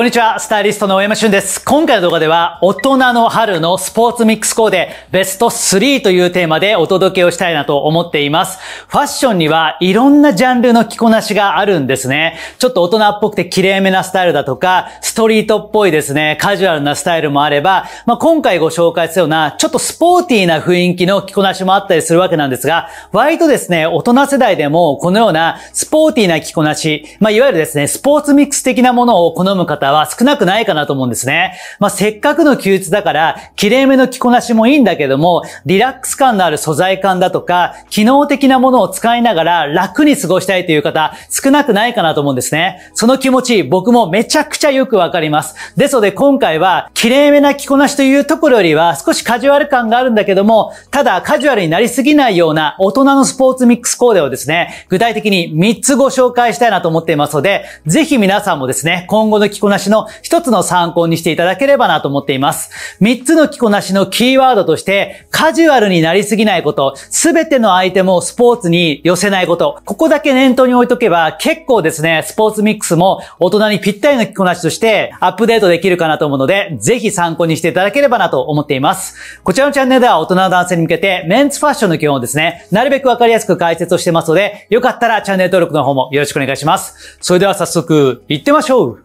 こんにちは、スタイリストの大山俊です。今回の動画では、大人の春のスポーツミックスコーデ、ベスト3というテーマでお届けをしたいなと思っています。ファッションにはいろんなジャンルの着こなしがあるんですね。ちょっと大人っぽくて綺麗めなスタイルだとか、ストリートっぽいですね、カジュアルなスタイルもあれば、まあ、今回ご紹介するような、ちょっとスポーティーな雰囲気の着こなしもあったりするわけなんですが、割とですね、大人世代でもこのようなスポーティーな着こなし、まあ、いわゆるですね、スポーツミックス的なものを好む方は少なくないかなと思うんですね。まあ、せっかくの休日だから、綺麗めの着こなしもいいんだけども、リラックス感のある素材感だとか、機能的なものを使いながら楽に過ごしたいという方、少なくないかなと思うんですね。その気持ち、僕もめちゃくちゃよくわかります。ですので、今回は、綺麗めな着こなしというところよりは、少しカジュアル感があるんだけども、ただカジュアルになりすぎないような大人のスポーツミックスコーデをですね、具体的に3つご紹介したいなと思っていますので、ぜひ皆さんもですね、今後の着こなしの一つの参考にしていただければなと思っています。三つの着こなしのキーワードとして、カジュアルになりすぎないこと、すべてのアイテムをスポーツに寄せないこと、ここだけ念頭に置いとけば、結構ですね、スポーツミックスも大人にぴったりの着こなしとしてアップデートできるかなと思うので、ぜひ参考にしていただければなと思っています。こちらのチャンネルでは大人の男性に向けて、メンツファッションの基本をですね、なるべくわかりやすく解説をしてますので、よかったらチャンネル登録の方もよろしくお願いします。それでは早速、行ってみましょう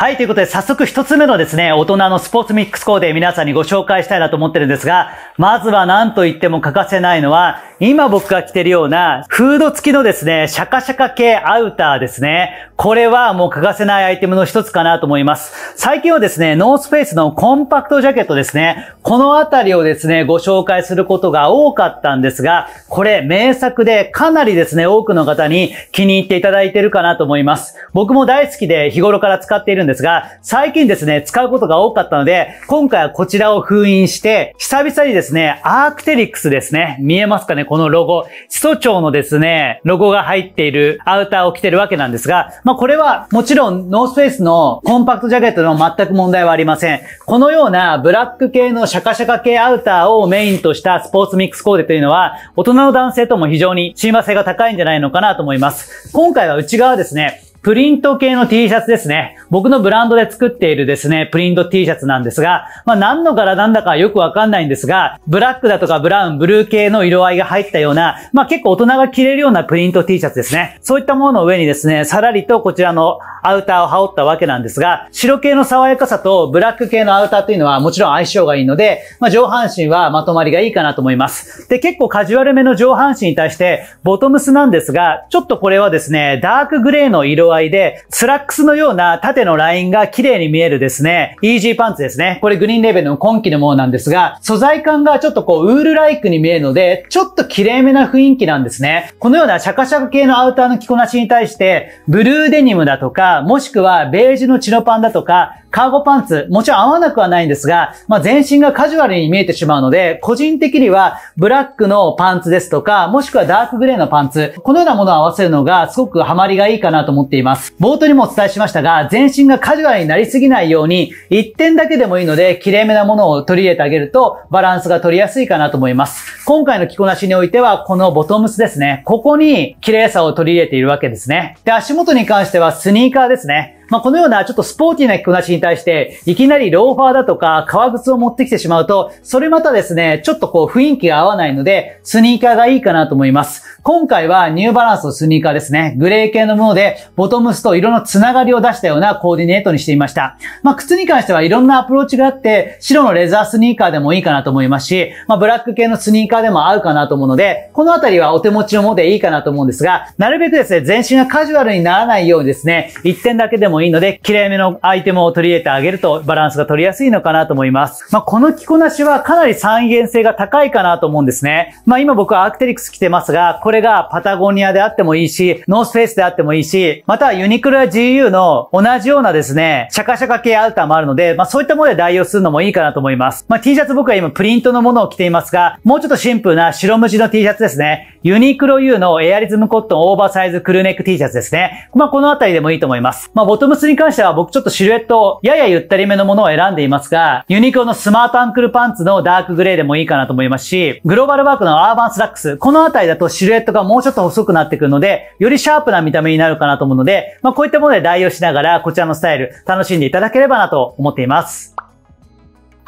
はい、ということで早速一つ目のですね、大人のスポーツミックスコーデ皆さんにご紹介したいなと思ってるんですが、まずは何と言っても欠かせないのは、今僕が着てるようなフード付きのですね、シャカシャカ系アウターですね。これはもう欠かせないアイテムの一つかなと思います。最近はですね、ノースペースのコンパクトジャケットですね。このあたりをですね、ご紹介することが多かったんですが、これ名作でかなりですね、多くの方に気に入っていただいてるかなと思います。僕も大好きで日頃から使っているんですが、最近ですね、使うことが多かったので、今回はこちらを封印して、久々にですね、アークテリックスですね。見えますかねこのロゴ、始都庁のですね、ロゴが入っているアウターを着てるわけなんですが、まあ、これはもちろんノースフェイスのコンパクトジャケットの全く問題はありません。このようなブラック系のシャカシャカ系アウターをメインとしたスポーツミックスコーデというのは、大人の男性とも非常に親和性が高いんじゃないのかなと思います。今回は内側ですね、プリント系の T シャツですね。僕のブランドで作っているですね、プリント T シャツなんですが、まあ何の柄なんだかよくわかんないんですが、ブラックだとかブラウン、ブルー系の色合いが入ったような、まあ結構大人が着れるようなプリント T シャツですね。そういったものの上にですね、さらりとこちらのアウターを羽織ったわけなんですが、白系の爽やかさとブラック系のアウターというのはもちろん相性がいいので、まあ上半身はまとまりがいいかなと思います。で、結構カジュアルめの上半身に対して、ボトムスなんですが、ちょっとこれはですね、ダークグレーの色色合いで、スラックスのような縦のラインが綺麗に見えるですね、イージーパンツですね。これグリーンレベルの今季のものなんですが、素材感がちょっとこう、ウールライクに見えるので、ちょっと綺麗めな雰囲気なんですね。このようなシャカシャカ系のアウターの着こなしに対して、ブルーデニムだとか、もしくはベージュのチノパンだとか、カーゴパンツ、もちろん合わなくはないんですが、まあ、全身がカジュアルに見えてしまうので、個人的にはブラックのパンツですとか、もしくはダークグレーのパンツ、このようなものを合わせるのがすごくハマりがいいかなと思っています。冒頭にもお伝えしましたが、全身がカジュアルになりすぎないように、一点だけでもいいので、綺麗めなものを取り入れてあげると、バランスが取りやすいかなと思います。今回の着こなしにおいては、このボトムスですね。ここに、綺麗さを取り入れているわけですね。で、足元に関してはスニーカーですね。まあ、このようなちょっとスポーティーな着こなしに対して、いきなりローファーだとか革靴を持ってきてしまうと、それまたですね、ちょっとこう雰囲気が合わないので、スニーカーがいいかなと思います。今回はニューバランスのスニーカーですね。グレー系のもので、ボトムスと色のつながりを出したようなコーディネートにしていました。まあ、靴に関してはいろんなアプローチがあって、白のレザースニーカーでもいいかなと思いますし、まあ、ブラック系のスニーカーでも合うかなと思うので、このあたりはお手持ちのものでいいかなと思うんですが、なるべくですね、全身がカジュアルにならないようにですね、一点だけでももいいので、綺麗めのアイテムを取り入れてあげるとバランスが取りやすいのかなと思います。まあ、この着こなしはかなり再現性が高いかなと思うんですね。まあ、今僕はアークテリクス着てますが、これがパタゴニアであってもいいし、ノースフェイスであってもいいし、またユニクロや GU の同じようなですね、シャカシャカ系アウターもあるので、まあ、そういったもので代用するのもいいかなと思います。まあ、T シャツ僕は今プリントのものを着ていますが、もうちょっとシンプルな白無地の T シャツですね。ユニクロ U のエアリズムコットンオーバーサイズクルーネック T シャツですね。まあ、このあたりでもいいと思います。まあ、ボト動スに関しては僕ちょっとシルエット、ややゆったりめのものを選んでいますが、ユニクロのスマートアンクルパンツのダークグレーでもいいかなと思いますし、グローバルワークのアーバンスラックス、このあたりだとシルエットがもうちょっと細くなってくるので、よりシャープな見た目になるかなと思うので、まあこういったもので代用しながら、こちらのスタイル、楽しんでいただければなと思っています。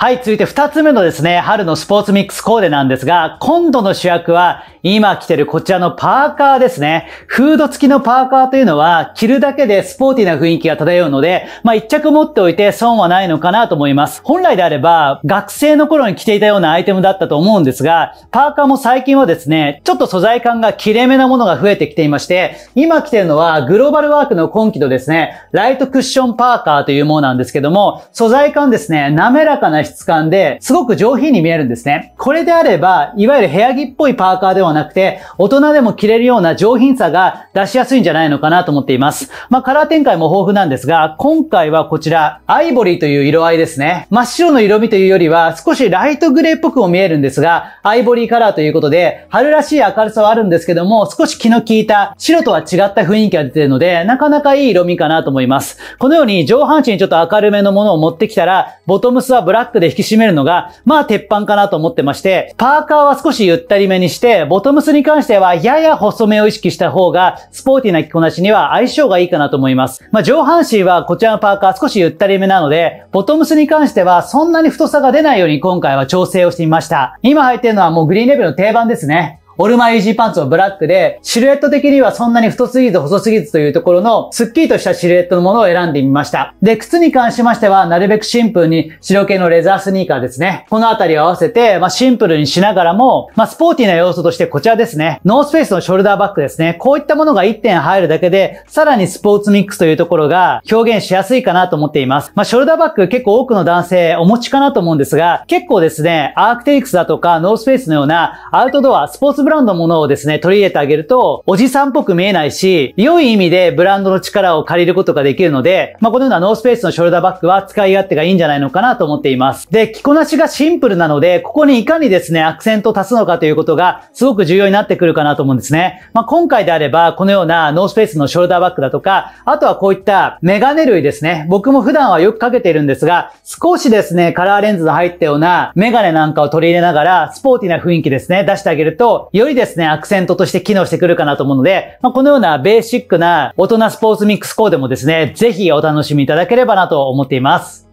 はい、続いて2つ目のですね、春のスポーツミックスコーデなんですが、今度の主役は、今着てるこちらのパーカーですね。フード付きのパーカーというのは、着るだけでスポーティーな雰囲気が漂うので、まあ一着持っておいて損はないのかなと思います。本来であれば、学生の頃に着ていたようなアイテムだったと思うんですが、パーカーも最近はですね、ちょっと素材感が切れ目なものが増えてきていまして、今着てるのは、グローバルワークの今季のですね、ライトクッションパーカーというものなんですけども、素材感ですね、滑らかな質感で、すごく上品に見えるんですね。これであれば、いわゆる部屋着っぽいパーカーではなくて、大人でも着れるような上品さが出しやすいんじゃないのかなと思っています。まあ、カラー展開も豊富なんですが、今回はこちら、アイボリーという色合いですね。真っ白の色味というよりは、少しライトグレーっぽくも見えるんですが、アイボリーカラーということで、春らしい明るさはあるんですけども、少し気の利いた、白とは違った雰囲気が出てるので、なかなかいい色味かなと思います。このように上半身ちょっと明るめのものを持ってきたら、ボトムスはブラックで引き締めるのが、まあ鉄板かなと思ってまして、パーカーは少しゆったりめにして、ボトムスに関してはやや細めを意識した方が、スポーティーな着こなしには相性がいいかなと思います。まあ上半身はこちらのパーカー少しゆったりめなので、ボトムスに関してはそんなに太さが出ないように今回は調整をしてみました。今履いてるのはもうグリーンレベルの定番ですね。オルマイージーパンツのブラックで、シルエット的にはそんなに太すぎず細すぎずというところの、スッキリとしたシルエットのものを選んでみました。で、靴に関しましては、なるべくシンプルに白系のレザースニーカーですね。このあたりを合わせて、まあ、シンプルにしながらも、まあ、スポーティーな要素としてこちらですね。ノースペースのショルダーバッグですね。こういったものが1点入るだけで、さらにスポーツミックスというところが表現しやすいかなと思っています。まあ、ショルダーバッグ結構多くの男性お持ちかなと思うんですが、結構ですね、アークテリクスだとかノースペースのようなアウトドア、スポーツブランドのものをですね、取り入れてあげると、おじさんっぽく見えないし、良い意味でブランドの力を借りることができるので、まあ、このようなノースペースのショルダーバッグは使い勝手がいいんじゃないのかなと思っています。で、着こなしがシンプルなので、ここにいかにですね、アクセントを足すのかということが、すごく重要になってくるかなと思うんですね。まあ、今回であれば、このようなノースペースのショルダーバッグだとか、あとはこういったメガネ類ですね。僕も普段はよくかけているんですが、少しですね、カラーレンズの入ったようなメガネなんかを取り入れながら、スポーティな雰囲気ですね、出してあげると、よりですね、アクセントとして機能してくるかなと思うので、まあ、このようなベーシックな大人スポーツミックスコーデもですね、ぜひお楽しみいただければなと思っています。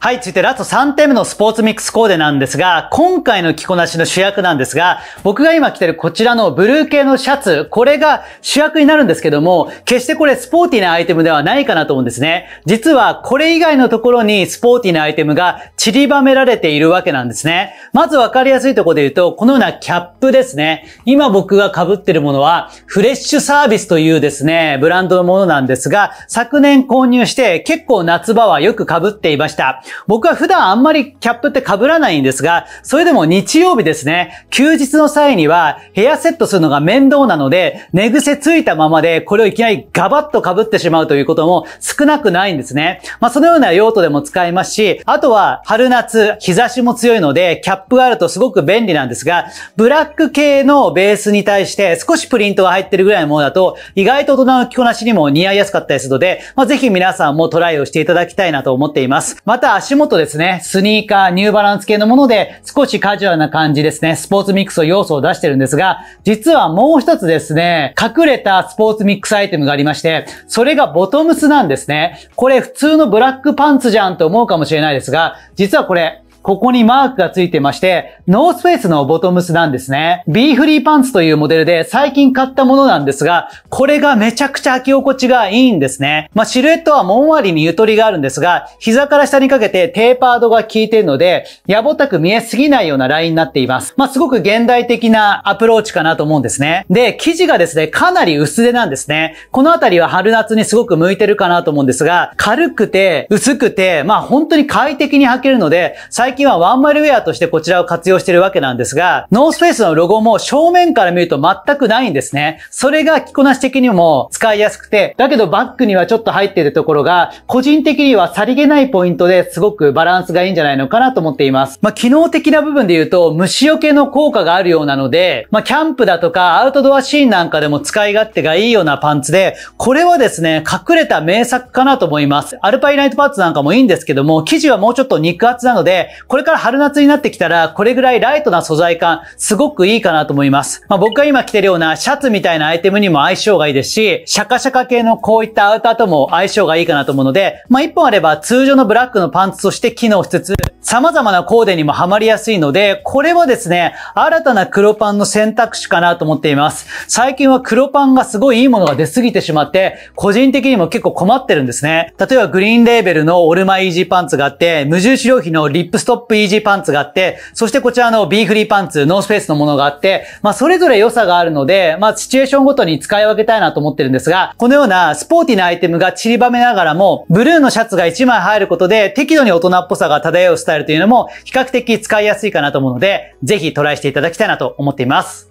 はい、続いてラスト3点目のスポーツミックスコーデなんですが、今回の着こなしの主役なんですが、僕が今着てるこちらのブルー系のシャツ、これが主役になるんですけども、決してこれスポーティーなアイテムではないかなと思うんですね。実はこれ以外のところにスポーティーなアイテムが散りばめられているわけなんですね。まずわかりやすいところで言うと、このようなキャップですね。今僕が被ってるものは、フレッシュサービスというですね、ブランドのものなんですが、昨年購入して結構夏場はよく被っていました。僕は普段あんまりキャップって被らないんですが、それでも日曜日ですね、休日の際にはヘアセットするのが面倒なので、寝癖ついたままでこれをいきなりガバッと被ってしまうということも少なくないんですね。まあそのような用途でも使えますし、あとは春夏、日差しも強いので、キャップがあるとすごく便利なんですが、ブラック系のベースに対して少しプリントが入ってるぐらいのものだと、意外と大人の着こなしにも似合いやすかったりするので、まあぜひ皆さんもトライをしていただきたいなと思っています。また足元ですね、スニーカー、ニューバランス系のもので、少しカジュアルな感じですね、スポーツミックスの要素を出してるんですが、実はもう一つですね、隠れたスポーツミックスアイテムがありまして、それがボトムスなんですね。これ普通のブラックパンツじゃんと思うかもしれないですが、実はこれ、ここにマークがついてまして、ノースフェイスのボトムスなんですね。B フリーパンツというモデルで最近買ったものなんですが、これがめちゃくちゃ履き心地がいいんですね。まあ、シルエットはもんわりにゆとりがあるんですが、膝から下にかけてテーパードが効いてるので、やぼったく見えすぎないようなラインになっています。まあ、すごく現代的なアプローチかなと思うんですね。で、生地がですね、かなり薄手なんですね。このあたりは春夏にすごく向いてるかなと思うんですが、軽くて、薄くて、まあ、本当に快適に履けるので、最近近はワンマルウェアとしてこちらを活用しているわけなんですが、ノースフェイスのロゴも正面から見ると全くないんですね。それが着こなし的にも使いやすくて、だけどバッグにはちょっと入っているところが、個人的にはさりげないポイントですごくバランスがいいんじゃないのかなと思っています。まあ、機能的な部分で言うと、虫除けの効果があるようなので、まあ、キャンプだとかアウトドアシーンなんかでも使い勝手がいいようなパンツで、これはですね、隠れた名作かなと思います。アルパイライトパーツなんかもいいんですけども、生地はもうちょっと肉厚なので、これから春夏になってきたら、これぐらいライトな素材感、すごくいいかなと思います。まあ、僕が今着てるようなシャツみたいなアイテムにも相性がいいですし、シャカシャカ系のこういったアウターとも相性がいいかなと思うので、まあ、一本あれば通常のブラックのパンツとして機能しつつ、様々なコーデにもハマりやすいので、これはですね、新たな黒パンの選択肢かなと思っています。最近は黒パンがすごいいいものが出すぎてしまって、個人的にも結構困ってるんですね。例えばグリーンレーベルのオルマイージーパンツがあって、無印良品のリップストップイージーパンツがあって、そしてこちらのビーフリーパンツ、ノースペースのものがあって、まあそれぞれ良さがあるので、まあシチュエーションごとに使い分けたいなと思ってるんですが、このようなスポーティなアイテムが散りばめながらも、ブルーのシャツが1枚入ることで、適度に大人っぽさが漂うスタイルルというのも比較的使いやすいかなと思うので、ぜひトライしていただきたいなと思っています。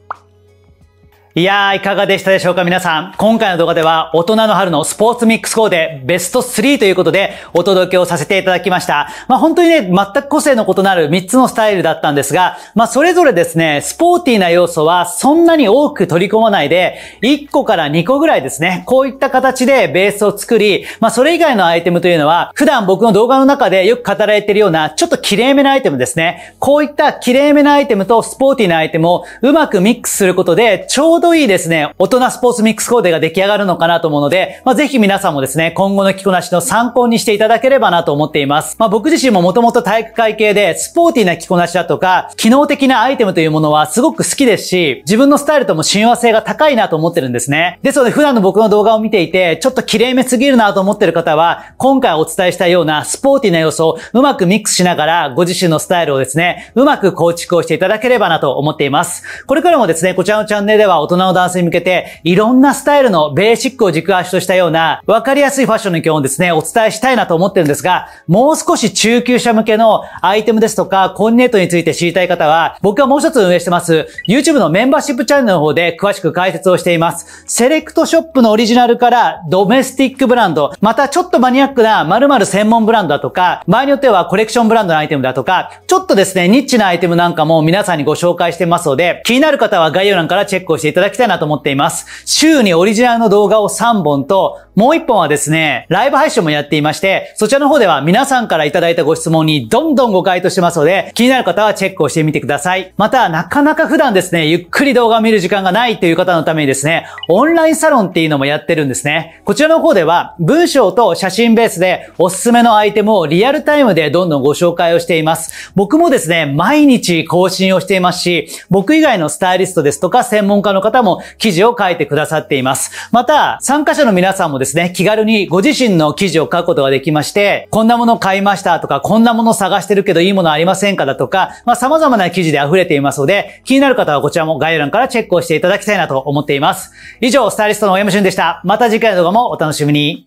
いやー、いかがでしたでしょうか皆さん。今回の動画では、大人の春のスポーツミックスコーデベスト3ということで、お届けをさせていただきました。まあ本当にね、全く個性の異なる3つのスタイルだったんですが、まあそれぞれですね、スポーティーな要素はそんなに多く取り込まないで、1個から2個ぐらいですね、こういった形でベースを作り、まあそれ以外のアイテムというのは、普段僕の動画の中でよく語られているような、ちょっと綺麗めなアイテムですね。こういった綺麗めなアイテムとスポーティーなアイテムをうまくミックスすることで、ちょうどどいいですね、大人スポーツミックスコーデが出来上がるのかなと思うので、まあ、ぜひ皆さんもですね、今後の着こなしの参考にしていただければなと思っています。まあ、僕自身ももともと体育会系で、スポーティーな着こなしだとか、機能的なアイテムというものはすごく好きですし、自分のスタイルとも親和性が高いなと思ってるんですね。ですので、普段の僕の動画を見ていて、ちょっと綺麗めすぎるなと思ってる方は、今回お伝えしたようなスポーティーな要素をうまくミックスしながら、ご自身のスタイルをですね、うまく構築をしていただければなと思っています。これからもですね、こちらのチャンネルでは大人人の男性に向けて、いろんなスタイルのベーシックを軸足としたような、わかりやすいファッションの基本をですね、お伝えしたいなと思ってるんですが、もう少し中級者向けのアイテムですとか、コーディネートについて知りたい方は、僕はもう一つ運営してます、YouTube のメンバーシップチャンネルの方で詳しく解説をしています。セレクトショップのオリジナルからドメスティックブランド、またちょっとマニアックな〇〇専門ブランドだとか、場合によってはコレクションブランドのアイテムだとか、ちょっとですね、ニッチなアイテムなんかも皆さんにご紹介してますので、気になる方は概要欄からチェックをしていただただきたいなと思っています。週にオリジナルの動画を3本と、もう1本はですね、ライブ配信もやっていまして、そちらの方では皆さんからいただいたご質問にどんどんご回答してますので、気になる方はチェックをしてみてください。また、なかなか普段ですね、ゆっくり動画を見る時間がないという方のためにですね、オンラインサロンっていうのもやってるんですね。こちらの方では、文章と写真ベースでおすすめのアイテムをリアルタイムでどんどんご紹介をしています。僕もですね、毎日更新をしていますし、僕以外のスタイリストですとか専門家の方方も記事を書いてくださっています。また、参加者の皆さんもですね、気軽にご自身の記事を書くことができまして、こんなもの買いましたとか、こんなもの探してるけどいいものありませんかだとか、まあ、様々な記事で溢れていますので、気になる方はこちらも概要欄からチェックをしていただきたいなと思っています。以上、スタイリストの大山俊でした。また次回の動画もお楽しみに。